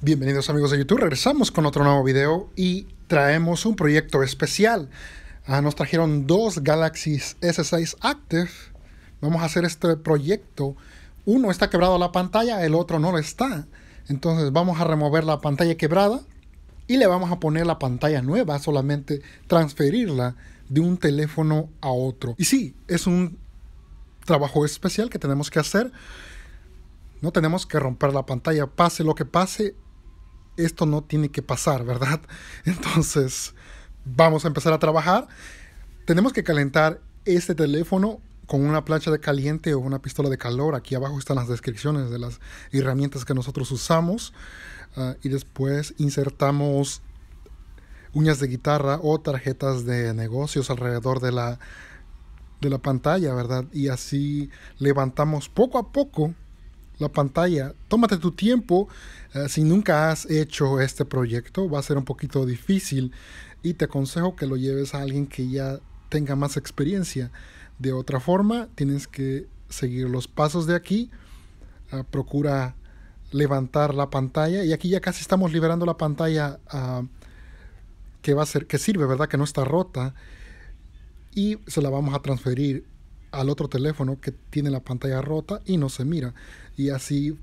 Bienvenidos amigos de YouTube, regresamos con otro nuevo video y traemos un proyecto especial. Ah, nos trajeron dos Galaxy S6 Active. Vamos a hacer este proyecto. Uno está quebrado la pantalla, el otro no lo está. Entonces vamos a remover la pantalla quebrada y le vamos a poner la pantalla nueva, solamente transferirla de un teléfono a otro. Y sí, es un trabajo especial que tenemos que hacer. No tenemos que romper la pantalla, pase lo que pase, esto no tiene que pasar, ¿verdad? Entonces, vamos a empezar a trabajar. Tenemos que calentar este teléfono con una plancha de caliente o una pistola de calor. Aquí abajo están las descripciones de las herramientas que nosotros usamos. Ah, y después insertamos uñas de guitarra o tarjetas de negocios alrededor de la, de la pantalla, ¿verdad? Y así levantamos poco a poco la pantalla. Tómate tu tiempo. Eh, si nunca has hecho este proyecto, va a ser un poquito difícil y te aconsejo que lo lleves a alguien que ya tenga más experiencia. De otra forma, tienes que seguir los pasos de aquí. Ah, procura levantar la pantalla y aquí ya casi estamos liberando la pantalla ah, que va a ser que sirve, ¿verdad? Que no está rota y se la vamos a transferir al otro teléfono que tiene la pantalla rota y no se mira. Y así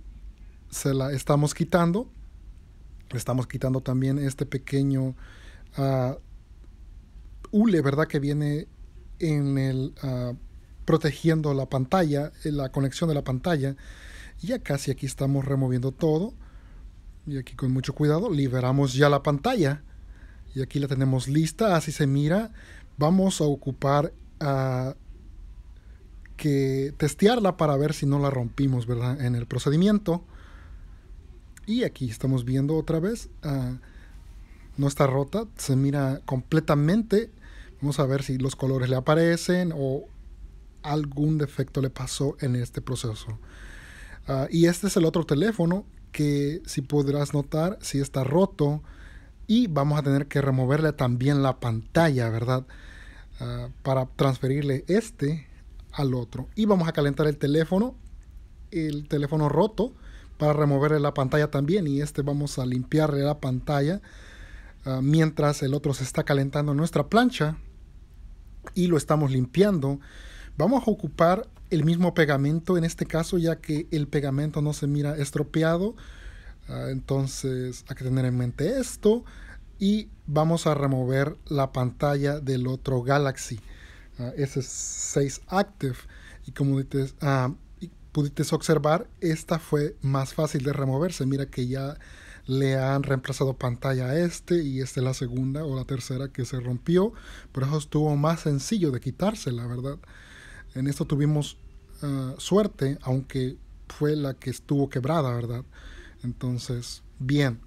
se la estamos quitando. Estamos quitando también este pequeño uh, ¿verdad? Que viene en el ah, protegiendo la pantalla, eh, la conexión de la pantalla. Y ya casi aquí estamos removiendo todo. Y aquí con mucho cuidado liberamos ya la pantalla. Y aquí la tenemos lista, así se mira. Vamos a ocupar ah, que testearla para ver si no la rompimos, ¿verdad? En el procedimiento. Y aquí estamos viendo otra vez. Ah, no está rota, se mira completamente. Vamos a ver si los colores le aparecen o algún defecto le pasó en este proceso. Ah, y este es el otro teléfono que si podrás notar si está roto y vamos a tener que removerle también la pantalla, ¿verdad? Ah, para transferirle este al otro. Y vamos a calentar el teléfono, el teléfono roto, para remover la pantalla también. Y este vamos a limpiarle la pantalla ah, mientras el otro se está calentando nuestra plancha y lo estamos limpiando. Vamos a ocupar el mismo pegamento en este caso, ya que el pegamento no se mira estropeado. Ah, entonces hay que tener en mente esto. Y vamos a remover la pantalla del otro Galaxy. Ah, S6 Active. Y como ah, pudiste observar, esta fue más fácil de removerse. Mira que ya le han reemplazado pantalla a este y esta es la segunda o la tercera que se rompió, pero eso estuvo más sencillo de quitarse, la verdad. En esto tuvimos ah, suerte, aunque fue la que estuvo quebrada, ¿verdad? Entonces, bien.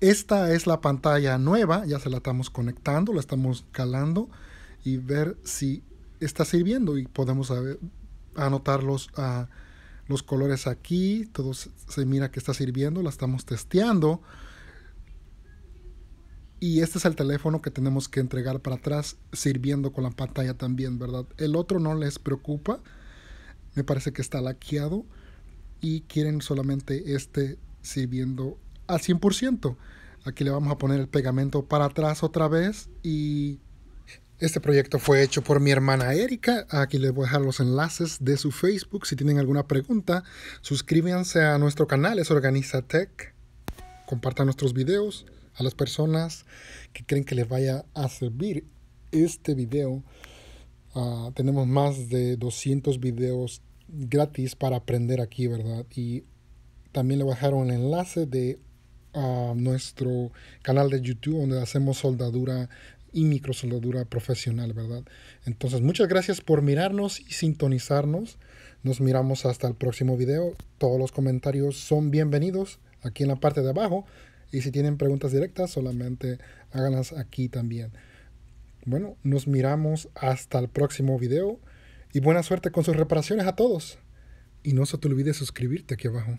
Esta es la pantalla nueva, ya se la estamos conectando, la estamos calando y ver si está sirviendo y podemos anotar los, ah, los colores aquí, todo se mira que está sirviendo, la estamos testeando y este es el teléfono que tenemos que entregar para atrás sirviendo con la pantalla también, ¿verdad? El otro no les preocupa, me parece que está laqueado y quieren solamente este sirviendo al 100%. Aquí le vamos a poner el pegamento para atrás otra vez y este proyecto fue hecho por mi hermana Erika. Aquí les voy a dejar los enlaces de su Facebook. Si tienen alguna pregunta, suscríbanse a nuestro canal, es Organiza Tech. Compartan nuestros videos a las personas que creen que les vaya a servir este video. Ah, tenemos más de 200 videos gratis para aprender aquí, ¿verdad? Y también le voy a dejar un enlace de ah, nuestro canal de YouTube donde hacemos soldadura y microsoldadura profesional, ¿verdad? Entonces, muchas gracias por mirarnos y sintonizarnos. Nos miramos hasta el próximo video. Todos los comentarios son bienvenidos aquí en la parte de abajo. Y si tienen preguntas directas, solamente háganlas aquí también. Bueno, nos miramos hasta el próximo video. Y buena suerte con sus reparaciones a todos. Y no se te olvide suscribirte aquí abajo.